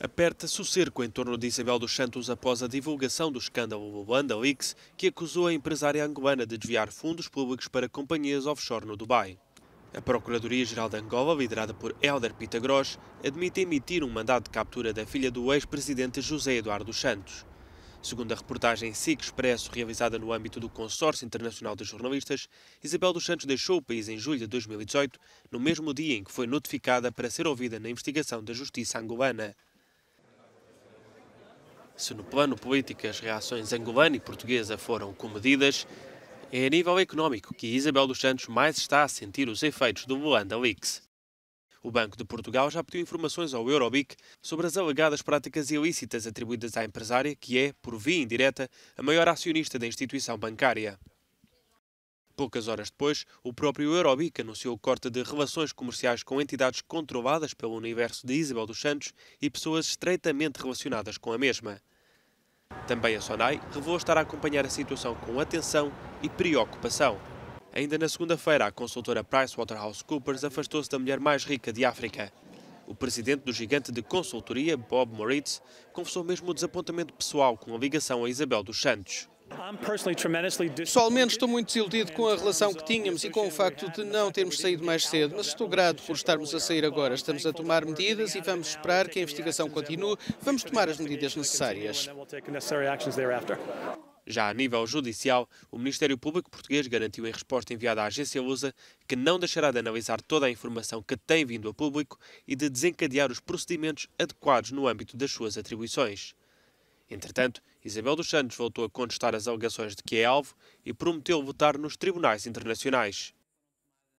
Aperta-se o cerco em torno de Isabel dos Santos após a divulgação do escândalo WandaLeaks, que acusou a empresária angolana de desviar fundos públicos para companhias offshore no Dubai. A Procuradoria-Geral de Angola, liderada por Helder Pitagros, admite emitir um mandado de captura da filha do ex-presidente José Eduardo dos Santos. Segundo a reportagem SIC Expresso, realizada no âmbito do Consórcio Internacional de Jornalistas, Isabel dos Santos deixou o país em julho de 2018, no mesmo dia em que foi notificada para ser ouvida na investigação da Justiça angolana. Se no plano político as reações angolana e portuguesa foram comedidas, é a nível económico que Isabel dos Santos mais está a sentir os efeitos do Luanda Leaks. O Banco de Portugal já pediu informações ao Eurobic sobre as alegadas práticas ilícitas atribuídas à empresária, que é, por via indireta, a maior acionista da instituição bancária. Poucas horas depois, o próprio Eurobic anunciou o corte de relações comerciais com entidades controladas pelo universo de Isabel dos Santos e pessoas estreitamente relacionadas com a mesma. Também a Sonai revelou estar a acompanhar a situação com atenção e preocupação. Ainda na segunda-feira, a consultora PricewaterhouseCoopers afastou-se da mulher mais rica de África. O presidente do gigante de consultoria, Bob Moritz, confessou mesmo o desapontamento pessoal com a ligação a Isabel dos Santos. Pessoalmente estou muito desiludido com a relação que tínhamos e com o facto de não termos saído mais cedo, mas estou grato por estarmos a sair agora. Estamos a tomar medidas e vamos esperar que a investigação continue. Vamos tomar as medidas necessárias. Já a nível judicial, o Ministério Público Português garantiu em resposta enviada à agência Lusa que não deixará de analisar toda a informação que tem vindo a público e de desencadear os procedimentos adequados no âmbito das suas atribuições. Entretanto, Isabel dos Santos voltou a contestar as alegações de que é alvo e prometeu votar nos tribunais internacionais.